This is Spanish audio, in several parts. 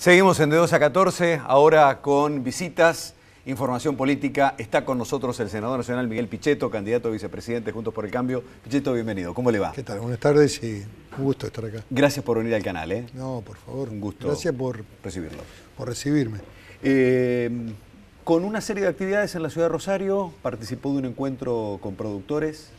Seguimos en De 2 a 14, ahora con visitas, información política. Está con nosotros el senador nacional Miguel Pichetto, candidato a vicepresidente Juntos por el Cambio. Pichetto, bienvenido. ¿Cómo le va? ¿Qué tal? Buenas tardes y un gusto estar acá. Gracias por venir al canal, ¿eh? No, por favor. Un gusto. Gracias por recibirlo. Por recibirme. Eh, con una serie de actividades en la ciudad de Rosario, participó de un encuentro con productores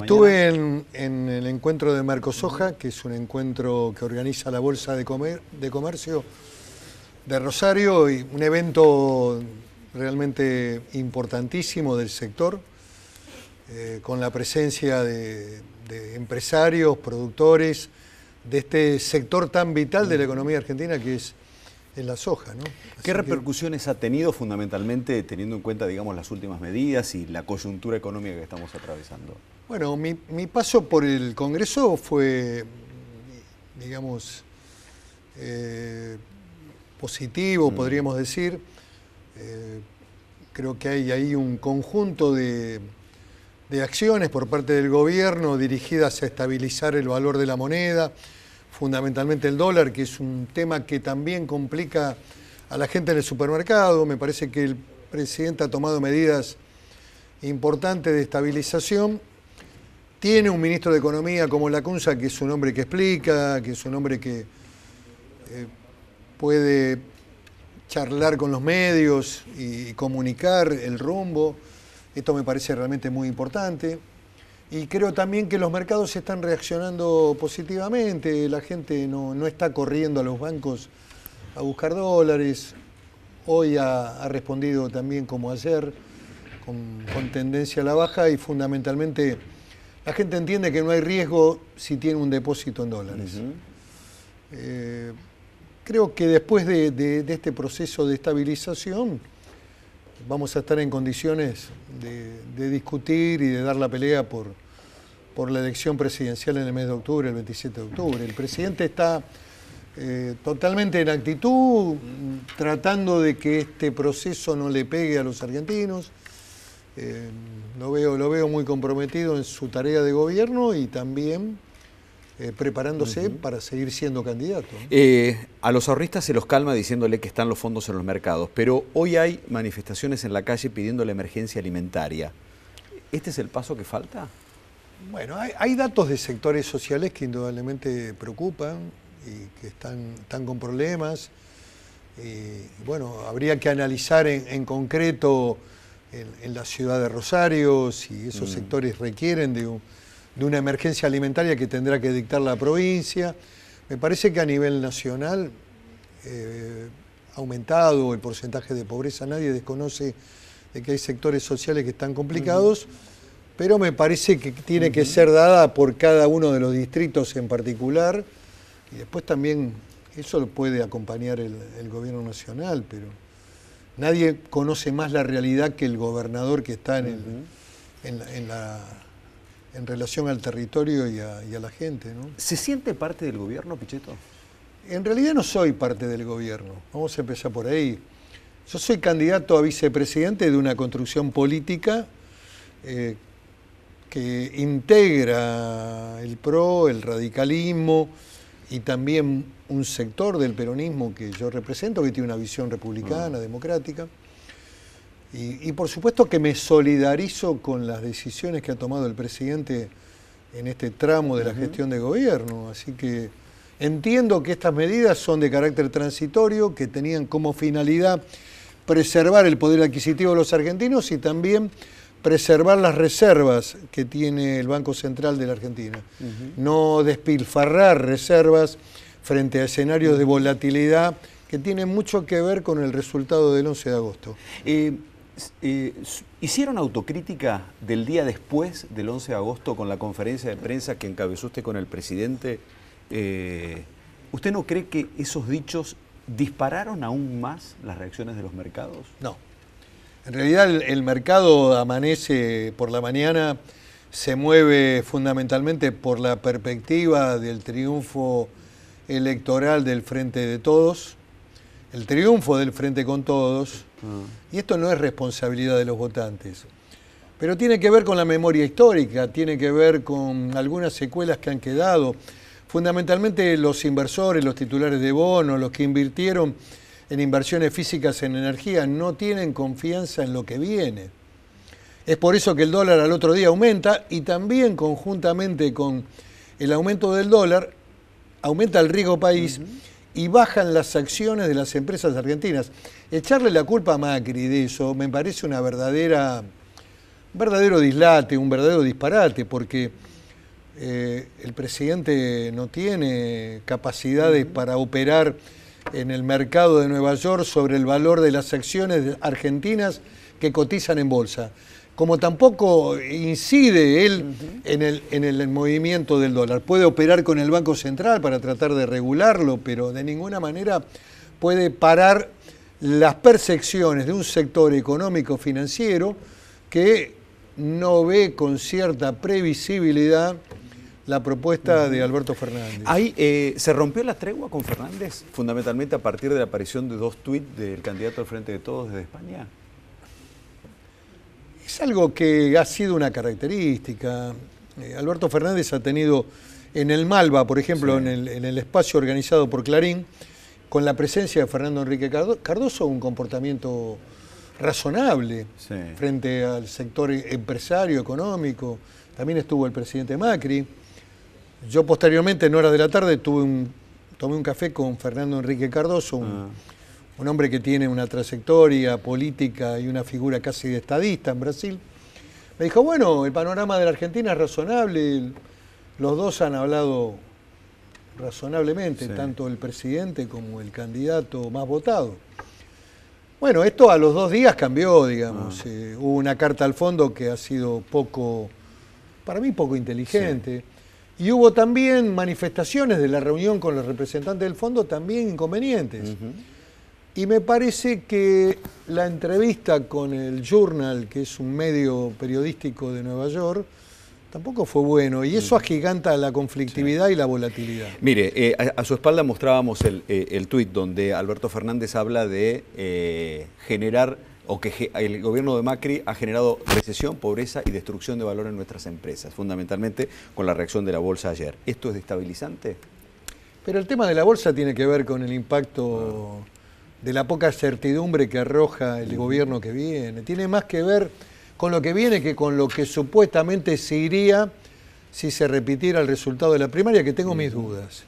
Estuve en, el encuentro de Soja, que es un encuentro que organiza la Bolsa de, Comercio de Rosario, y un evento realmente importantísimo del sector, eh, con la presencia de, empresarios, productores, de este sector tan vital de la economía argentina que es en la soja. ¿no? ¿Qué repercusiones ha tenido fundamentalmente teniendo en cuenta digamos, las últimas medidas y la coyuntura económica que estamos atravesando? Bueno, mi, paso por el Congreso fue, digamos, eh, positivo, mm. podríamos decir. Eh, creo que hay ahí un conjunto de acciones por parte del gobierno dirigidas a estabilizar el valor de la moneda, fundamentalmente el dólar, que es un tema que también complica a la gente en el supermercado. Me parece que el presidente ha tomado medidas importantes de estabilización. Tiene un ministro de Economía como Lacunza, que es un hombre que explica, que es un hombre que eh, puede charlar con los medios y comunicar el rumbo. Esto me parece realmente muy importante. Y creo también que los mercados están reaccionando positivamente, la gente no, está corriendo a los bancos a buscar dólares, hoy ha, ha respondido también como ayer, con, tendencia a la baja y fundamentalmente la gente entiende que no hay riesgo si tiene un depósito en dólares. Eh, creo que después de este proceso de estabilización, vamos a estar en condiciones de, discutir y de dar la pelea por, la elección presidencial en el mes de octubre, el 27 de octubre. El presidente está eh, totalmente en actitud, tratando de que este proceso no le pegue a los argentinos. Eh, veo, lo veo muy comprometido en su tarea de gobierno y también eh, preparándose para seguir siendo candidato. Eh, a los ahorristas se los calma diciéndole que están los fondos en los mercados, pero hoy hay manifestaciones en la calle pidiendo la emergencia alimentaria. ¿Este es el paso que falta? Bueno, hay, datos de sectores sociales que indudablemente preocupan y que están, con problemas. Eh, bueno, habría que analizar en, concreto en, la ciudad de Rosario si esos mm. sectores requieren de un de una emergencia alimentaria que tendrá que dictar la provincia. Me parece que a nivel nacional ha eh, aumentado el porcentaje de pobreza, nadie desconoce de que hay sectores sociales que están complicados, pero me parece que tiene que ser dada por cada uno de los distritos en particular, y después también eso lo puede acompañar el, gobierno nacional, pero nadie conoce más la realidad que el gobernador que está en, en la en relación al territorio y a, la gente. ¿no? ¿Se siente parte del gobierno, Pichetto? En realidad no soy parte del gobierno. Vamos a empezar por ahí. Yo soy candidato a vicepresidente de una construcción política eh, que integra el PRO, el radicalismo y también un sector del peronismo que yo represento, que tiene una visión republicana, ah. democrática. Y, por supuesto que me solidarizo con las decisiones que ha tomado el presidente en este tramo de la gestión de gobierno. Así que entiendo que estas medidas son de carácter transitorio, que tenían como finalidad preservar el poder adquisitivo de los argentinos y también preservar las reservas que tiene el Banco Central de la Argentina. No despilfarrar reservas frente a escenarios de volatilidad que tienen mucho que ver con el resultado del 11 de agosto. Eh, eh, ¿Hicieron autocrítica del día después del 11 de agosto con la conferencia de prensa que encabezó usted con el presidente? Eh, ¿Usted no cree que esos dichos dispararon aún más las reacciones de los mercados? No. En realidad el mercado amanece por la mañana, se mueve fundamentalmente por la perspectiva del triunfo electoral del Frente de Todos el triunfo del Frente con Todos, mm. y esto no es responsabilidad de los votantes, pero tiene que ver con la memoria histórica, tiene que ver con algunas secuelas que han quedado. Fundamentalmente los inversores, los titulares de bonos, los que invirtieron en inversiones físicas en energía, no tienen confianza en lo que viene. Es por eso que el dólar al otro día aumenta y también conjuntamente con el aumento del dólar aumenta el riesgo país y bajan las acciones de las empresas argentinas. Echarle la culpa a Macri de eso me parece una verdadera, un verdadero dislate, un verdadero disparate, porque eh, el presidente no tiene capacidades para operar en el mercado de Nueva York sobre el valor de las acciones argentinas que cotizan en bolsa como tampoco incide él en, el, en el movimiento del dólar. Puede operar con el Banco Central para tratar de regularlo, pero de ninguna manera puede parar las percepciones de un sector económico financiero que no ve con cierta previsibilidad la propuesta de Alberto Fernández. Ahí eh, se rompió la tregua con Fernández, fundamentalmente a partir de la aparición de dos tuits del candidato al Frente de Todos desde España. Es algo que ha sido una característica. Eh, Alberto Fernández ha tenido en el Malva, por ejemplo, en, el, espacio organizado por Clarín, con la presencia de Fernando Enrique Cardoso, un comportamiento razonable frente al sector empresario, económico. También estuvo el presidente Macri. Yo posteriormente, en horas de la tarde, tuve tomé un café con Fernando Enrique Cardoso, un, ah un hombre que tiene una trayectoria política y una figura casi de estadista en Brasil, me dijo, bueno, el panorama de la Argentina es razonable, los dos han hablado razonablemente, tanto el presidente como el candidato más votado. Bueno, esto a los dos días cambió, digamos. Ah. Eh, hubo una carta al fondo que ha sido poco, para mí poco inteligente. Y hubo también manifestaciones de la reunión con los representantes del fondo también inconvenientes. Y me parece que la entrevista con el Journal, que es un medio periodístico de Nueva York, tampoco fue bueno. Y eso mm. agiganta la conflictividad y la volatilidad. Mire, eh, a, su espalda mostrábamos eh, el, tuit donde Alberto Fernández habla de eh, generar o que el gobierno de Macri ha generado recesión, pobreza y destrucción de valor en nuestras empresas, fundamentalmente con la reacción de la bolsa ayer. ¿Esto es destabilizante? Pero el tema de la bolsa tiene que ver con el impacto... Ah de la poca certidumbre que arroja el gobierno que viene. Tiene más que ver con lo que viene que con lo que supuestamente se iría si se repitiera el resultado de la primaria, que tengo mis dudas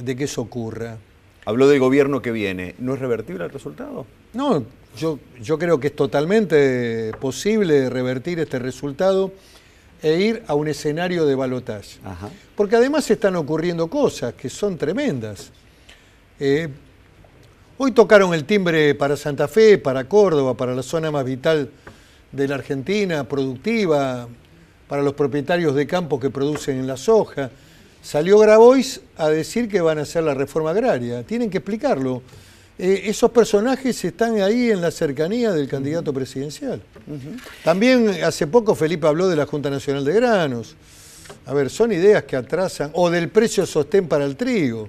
de que eso ocurra. Habló del gobierno que viene. ¿No es revertible el resultado? No, yo, yo creo que es totalmente posible revertir este resultado e ir a un escenario de balotaje. Porque además están ocurriendo cosas que son tremendas. Eh, Hoy tocaron el timbre para Santa Fe, para Córdoba, para la zona más vital de la Argentina, productiva, para los propietarios de campos que producen la soja. Salió Grabois a decir que van a hacer la reforma agraria. Tienen que explicarlo. Eh, esos personajes están ahí en la cercanía del candidato presidencial. También hace poco Felipe habló de la Junta Nacional de Granos. A ver, son ideas que atrasan, o del precio sostén para el trigo.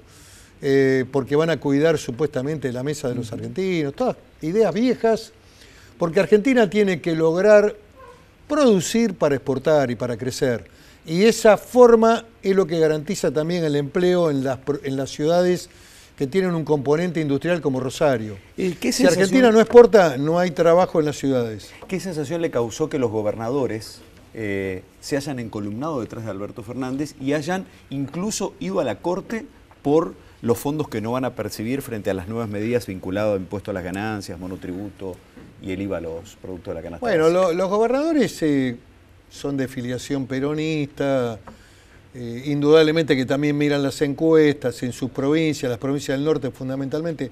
Eh, porque van a cuidar supuestamente la mesa de los argentinos, todas ideas viejas, porque Argentina tiene que lograr producir para exportar y para crecer. Y esa forma es lo que garantiza también el empleo en las, en las ciudades que tienen un componente industrial como Rosario. si Argentina no exporta, no hay trabajo en las ciudades. ¿Qué sensación le causó que los gobernadores eh, se hayan encolumnado detrás de Alberto Fernández y hayan incluso ido a la corte por los fondos que no van a percibir frente a las nuevas medidas vinculadas a impuesto a las ganancias, monotributo y el IVA a los productos de la canasta. Bueno, los gobernadores eh, son de filiación peronista, eh, indudablemente que también miran las encuestas en sus provincias, las provincias del norte fundamentalmente.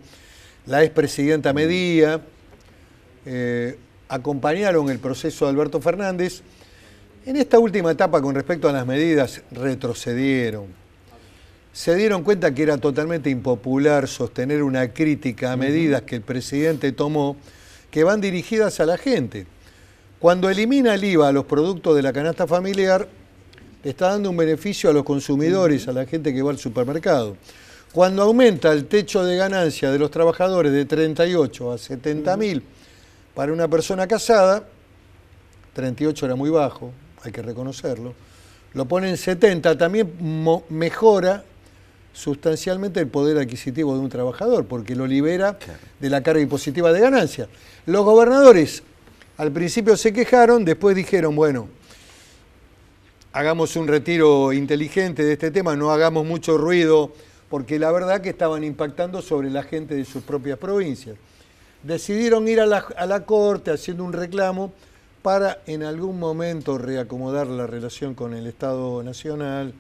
La expresidenta mm. Medía eh, acompañaron el proceso de Alberto Fernández. En esta última etapa con respecto a las medidas retrocedieron se dieron cuenta que era totalmente impopular sostener una crítica a medidas que el presidente tomó que van dirigidas a la gente. Cuando elimina el IVA a los productos de la canasta familiar, está dando un beneficio a los consumidores, a la gente que va al supermercado. Cuando aumenta el techo de ganancia de los trabajadores de 38 a 70 mil para una persona casada, 38 era muy bajo, hay que reconocerlo, lo pone en 70, también mejora sustancialmente el poder adquisitivo de un trabajador, porque lo libera de la carga impositiva de ganancia. Los gobernadores al principio se quejaron, después dijeron, bueno, hagamos un retiro inteligente de este tema, no hagamos mucho ruido, porque la verdad que estaban impactando sobre la gente de sus propias provincias. Decidieron ir a la, a la corte haciendo un reclamo para en algún momento reacomodar la relación con el Estado Nacional,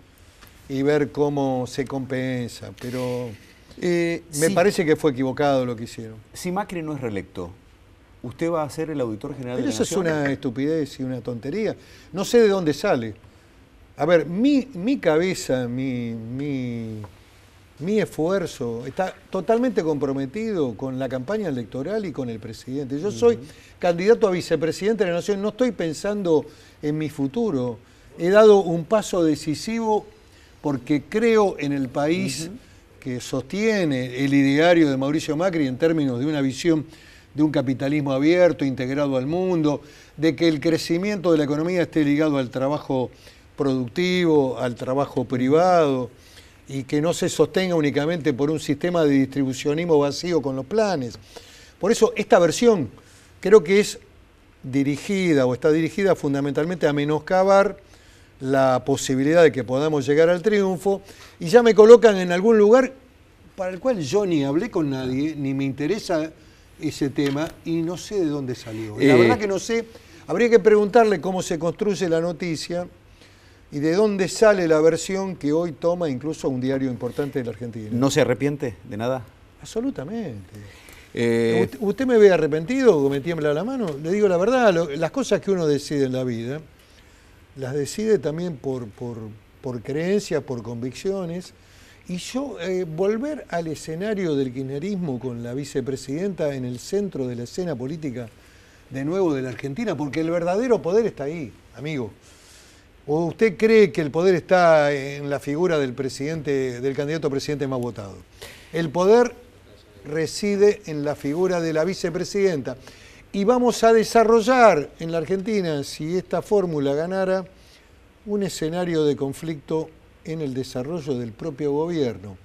y ver cómo se compensa, pero eh, me parece que fue equivocado lo que hicieron. Si Macri no es reelecto, usted va a ser el auditor general de la Nación. Eso es una estupidez y una tontería. No sé de dónde sale. A ver, mi, cabeza, mi, mi, esfuerzo está totalmente comprometido con la campaña electoral y con el presidente. Yo soy candidato a vicepresidente de la Nación, no estoy pensando en mi futuro. He dado un paso decisivo porque creo en el país que sostiene el ideario de Mauricio Macri en términos de una visión de un capitalismo abierto, integrado al mundo, de que el crecimiento de la economía esté ligado al trabajo productivo, al trabajo privado y que no se sostenga únicamente por un sistema de distribucionismo vacío con los planes. Por eso esta versión creo que es dirigida o está dirigida fundamentalmente a menoscabar la posibilidad de que podamos llegar al triunfo y ya me colocan en algún lugar para el cual yo ni hablé con nadie, ni me interesa ese tema y no sé de dónde salió. La eh. verdad que no sé, habría que preguntarle cómo se construye la noticia y de dónde sale la versión que hoy toma incluso un diario importante de la Argentina. ¿No se arrepiente de nada? Absolutamente. Eh. ¿Usted me ve arrepentido o me tiembla la mano? Le digo la verdad, las cosas que uno decide en la vida las decide también por, por, por creencias, por convicciones. Y yo, eh, volver al escenario del kirchnerismo con la vicepresidenta en el centro de la escena política de nuevo de la Argentina, porque el verdadero poder está ahí, amigo. ¿O usted cree que el poder está en la figura del presidente, del candidato presidente más votado? El poder reside en la figura de la vicepresidenta y vamos a desarrollar en la Argentina, si esta fórmula ganara, un escenario de conflicto en el desarrollo del propio gobierno,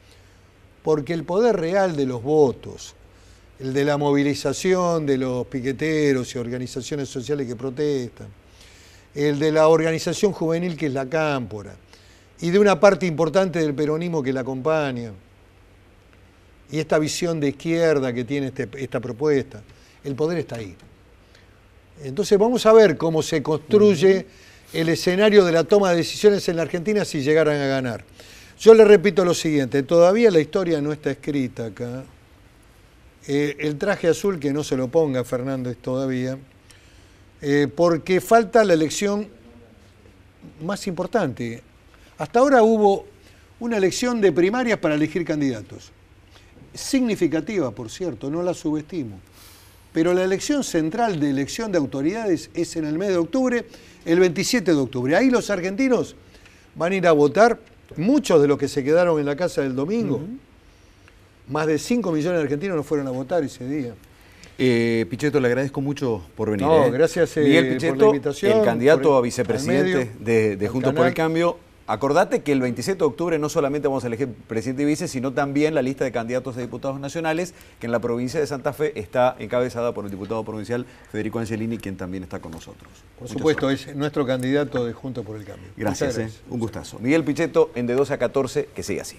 porque el poder real de los votos, el de la movilización de los piqueteros y organizaciones sociales que protestan, el de la organización juvenil que es la Cámpora, y de una parte importante del peronismo que la acompaña, y esta visión de izquierda que tiene este, esta propuesta, el poder está ahí. Entonces vamos a ver cómo se construye el escenario de la toma de decisiones en la Argentina si llegaran a ganar. Yo le repito lo siguiente, todavía la historia no está escrita acá. Eh, el traje azul que no se lo ponga Fernández todavía, eh, porque falta la elección más importante. Hasta ahora hubo una elección de primarias para elegir candidatos. Significativa, por cierto, no la subestimo pero la elección central de elección de autoridades es en el mes de octubre, el 27 de octubre. Ahí los argentinos van a ir a votar, muchos de los que se quedaron en la casa del domingo. Más de 5 millones de argentinos no fueron a votar ese día. Eh, Pichetto, le agradezco mucho por venir. No, ¿eh? gracias eh, por la invitación. El candidato a vicepresidente de, Juntos por el Cambio. Acordate que el 27 de octubre no solamente vamos a elegir presidente y vice, sino también la lista de candidatos a diputados nacionales, que en la provincia de Santa Fe está encabezada por el diputado provincial Federico Angelini, quien también está con nosotros. Por supuesto, es nuestro candidato de Junto por el Cambio. ¿eh? Gracias, un gustazo. Miguel Pichetto, en de 12 a 14, que siga así.